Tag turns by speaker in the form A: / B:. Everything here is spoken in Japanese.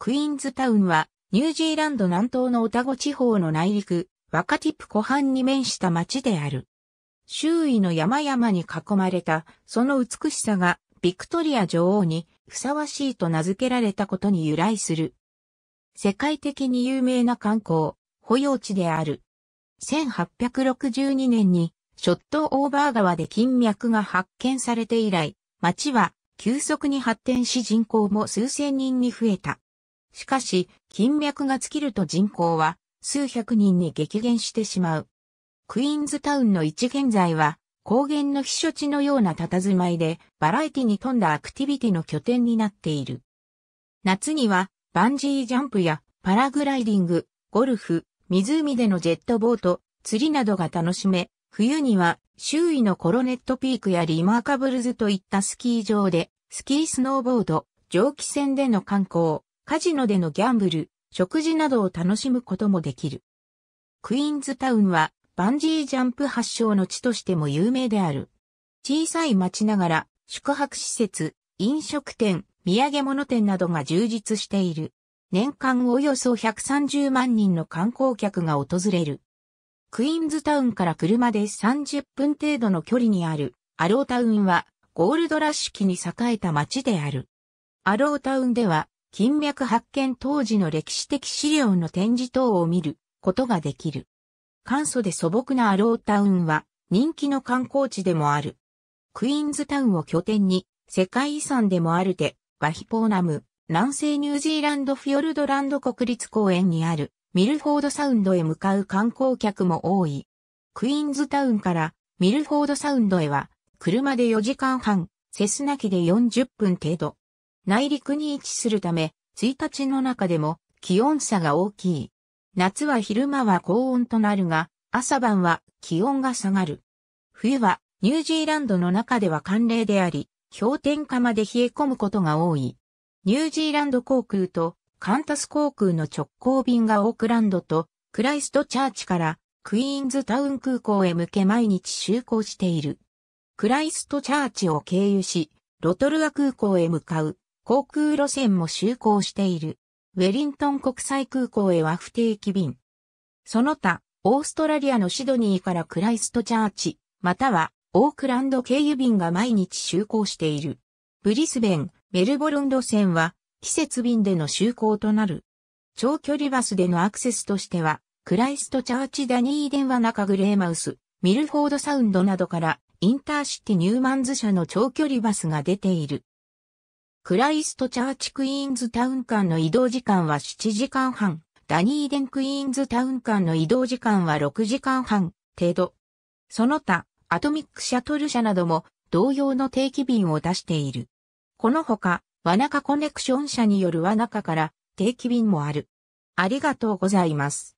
A: クイーンズタウンは、ニュージーランド南東のオタゴ地方の内陸、ワカティプ湖畔に面した町である。周囲の山々に囲まれた、その美しさが、ビクトリア女王にふさわしいと名付けられたことに由来する。世界的に有名な観光、保養地である。1862年に、ショットオーバー川で金脈が発見されて以来、町は急速に発展し人口も数千人に増えた。しかし、金脈が尽きると人口は数百人に激減してしまう。クイーンズタウンの一現在は、高原の避暑地のような佇まいで、バラエティに富んだアクティビティの拠点になっている。夏には、バンジージャンプや、パラグライディング、ゴルフ、湖でのジェットボート、釣りなどが楽しめ、冬には、周囲のコロネットピークやリマーカブルズといったスキー場で、スキースノーボード、蒸気船での観光、カジノでのギャンブル、食事などを楽しむこともできる。クイーンズタウンはバンジージャンプ発祥の地としても有名である。小さい町ながら宿泊施設、飲食店、土産物店などが充実している。年間およそ130万人の観光客が訪れる。クイーンズタウンから車で30分程度の距離にあるアロータウンはゴールドラッシュ期に栄えた町である。アロータウンでは金脈発見当時の歴史的資料の展示等を見ることができる。簡素で素朴なアロータウンは人気の観光地でもある。クイーンズタウンを拠点に世界遺産でもあるで、バヒポーナム、南西ニュージーランドフィヨルドランド国立公園にあるミルフォードサウンドへ向かう観光客も多い。クイーンズタウンからミルフォードサウンドへは車で4時間半、セスナ機で40分程度。内陸に位置するため、1日の中でも気温差が大きい。夏は昼間は高温となるが、朝晩は気温が下がる。冬はニュージーランドの中では寒冷であり、氷点下まで冷え込むことが多い。ニュージーランド航空とカンタス航空の直行便がオークランドとクライストチャーチからクイーンズタウン空港へ向け毎日就航している。クライストチャーチを経由し、ロトルア空港へ向かう航空路線も就航している。ウェリントン国際空港へは不定期便。その他、オーストラリアのシドニーからクライストチャーチ、またはオークランド経由便が毎日就航している。ブリスベン、メルボルン路線は季節便での就航となる。長距離バスでのアクセスとしては、クライストチャーチダニー電話中グレーマウス、ミルフォードサウンドなどからインターシティニューマンズ社の長距離バスが出ている。クライストチャーチクイーンズタウン間の移動時間は7時間半、ダニーデンクイーンズタウン間の移動時間は6時間半程度。その他、アトミックシャトル社なども同様の定期便を出している。このほか、ワナカコネクション社によるワナカから定期便もある。ありがとうございます。